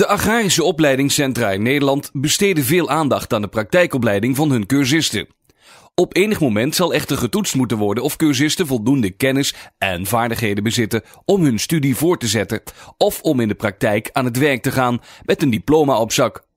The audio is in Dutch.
De agrarische opleidingscentra in Nederland besteden veel aandacht aan de praktijkopleiding van hun cursisten. Op enig moment zal echter getoetst moeten worden of cursisten voldoende kennis en vaardigheden bezitten om hun studie voor te zetten of om in de praktijk aan het werk te gaan met een diploma op zak